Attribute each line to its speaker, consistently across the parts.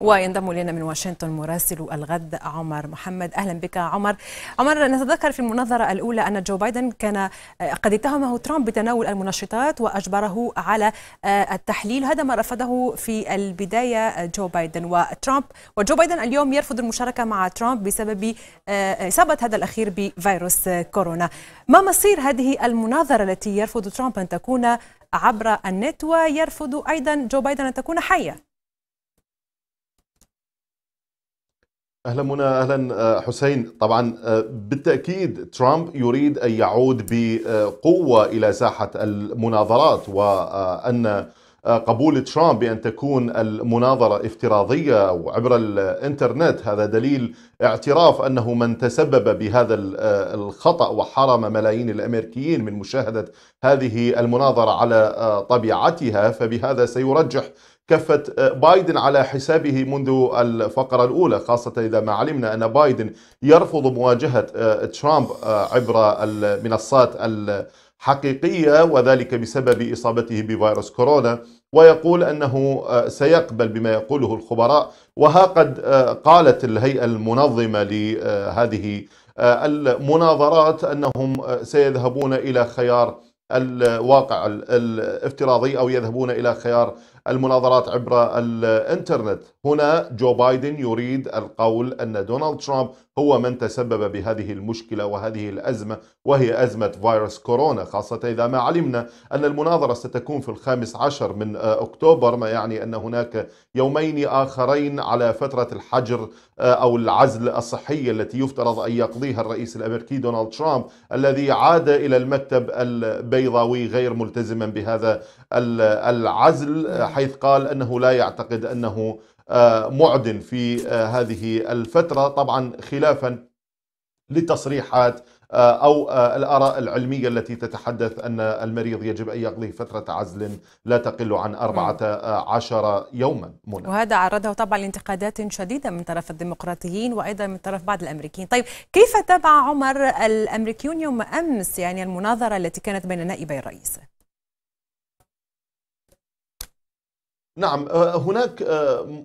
Speaker 1: وينضم الينا من واشنطن مراسل الغد عمر محمد اهلا بك عمر عمر نتذكر في المناظره الاولى ان جو بايدن كان آه، قد اتهمه ترامب بتناول المنشطات واجبره على آه، التحليل هذا ما رفضه في البدايه آه، جو بايدن وترامب وجو بايدن اليوم يرفض المشاركه مع ترامب بسبب اصابه هذا الاخير بفيروس كورونا ما مصير هذه المناظره التي يرفض ترامب ان تكون عبر النت ويرفض ايضا جو بايدن ان تكون حيه
Speaker 2: اهلا منى اهلا آه، حسين طبعا آه، بالتاكيد ترامب يريد ان يعود بقوه الى ساحه المناظرات وان آه، قبول ترامب بان تكون المناظره افتراضيه وعبر الانترنت هذا دليل اعتراف انه من تسبب بهذا الخطا وحرم ملايين الامريكيين من مشاهده هذه المناظره على طبيعتها فبهذا سيرجح كفة آه، بايدن على حسابه منذ الفقرة الأولى خاصة إذا ما علمنا أن بايدن يرفض مواجهة آه، ترامب آه، عبر المنصات الحقيقية وذلك بسبب إصابته بفيروس كورونا ويقول أنه سيقبل بما يقوله الخبراء وها قد قالت الهيئة المنظمة لهذه المناظرات أنهم سيذهبون إلى خيار الواقع الافتراضي او يذهبون الى خيار المناظرات عبر الانترنت، هنا جو بايدن يريد القول ان دونالد ترامب هو من تسبب بهذه المشكله وهذه الازمه وهي ازمه فيروس كورونا، خاصه اذا ما علمنا ان المناظره ستكون في الخامس عشر من اكتوبر، ما يعني ان هناك يومين اخرين على فتره الحجر آه، او العزل الصحي التي يفترض ان يقضيها الرئيس الامريكي دونالد ترامب الذي عاد الى المكتب البيت البيضاوي غير ملتزما بهذا العزل حيث قال انه لا يعتقد انه آه، معدن في آه، هذه الفتره طبعا خلافا لتصريحات آه، أو آه، الآراء العلمية التي تتحدث أن المريض يجب أن يقضي فترة عزل لا تقل عن 14 آه، يوما منا.
Speaker 1: وهذا عرضه طبعا لانتقادات شديدة من طرف الديمقراطيين وأيضا من طرف بعض الأمريكيين طيب كيف تابع عمر الأمريكيون يوم أمس يعني المناظرة التي كانت بين نائبي الرئيس؟
Speaker 2: نعم هناك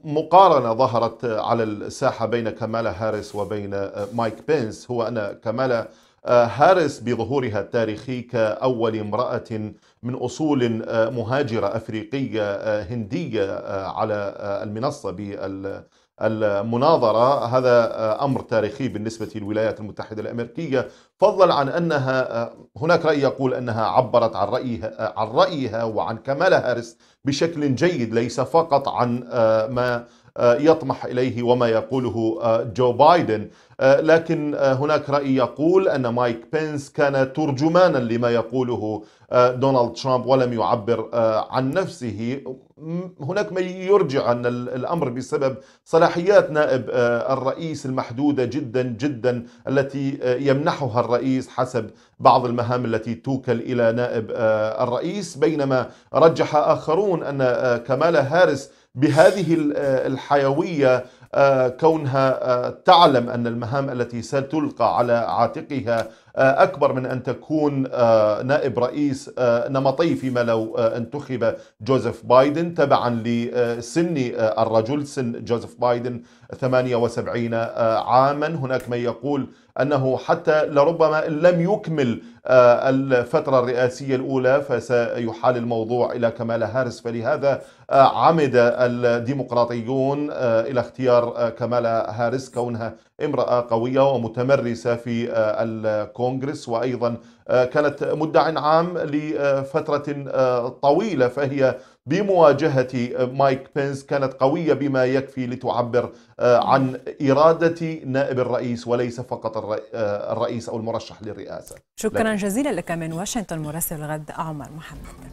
Speaker 2: مقارنة ظهرت على الساحة بين كمالا هاريس وبين مايك بينس هو أن كمالا آه، هارس بظهورها التاريخي كأول امرأة من أصول آه، مهاجرة أفريقية آه، هندية على المنصة بالمناظرة هذا أمر تاريخي بالنسبة للولايات المتحدة الأمريكية فضلا عن أنها هناك رأي يقول أنها عبرت عن رأيها, عن رأيها وعن كمال هارس بشكل جيد ليس فقط عن ما يطمح إليه وما يقوله جو بايدن آه، لكن آه، هناك رأي يقول أن مايك بينس كان ترجمانا لما يقوله آه، دونالد ترامب ولم يعبر عن نفسه هناك من يرجع أن الأمر بسبب صلاحيات نائب الرئيس المحدودة جدا جدا التي يمنحها الرئيس حسب بعض المهام التي توكل إلى نائب الرئيس بينما رجح آخرون أن كمالا هارس بهذه الحيوية آه، كونها آه، تعلم أن المهام التي ستلقى على عاتقها آه، أكبر من أن تكون آه، نائب رئيس آه، نمطي فيما لو انتخب جوزيف بايدن تبعا لسن الرجل سن جوزيف بايدن 78 عاما هناك من يقول أنه حتى لربما إن لم يكمل الفترة الرئاسية الأولى فسيحال الموضوع إلى كمالا هارس فلهذا عمد الديمقراطيون إلى اختيار كمالا هارس كونها امرأة قوية ومتمرسة في الكون الكونغرس وأيضا آه، كانت مدعي عام لفترة آه، طويلة فهي بمواجهة آه، مايك بينس كانت قوية بما يكفي لتعبر عن إرادة نائب الرئيس وليس فقط الرئيس أو المرشح للرئاسة شكرا لك.
Speaker 1: جزيلا لك من واشنطن مراسل الغد عمر محمد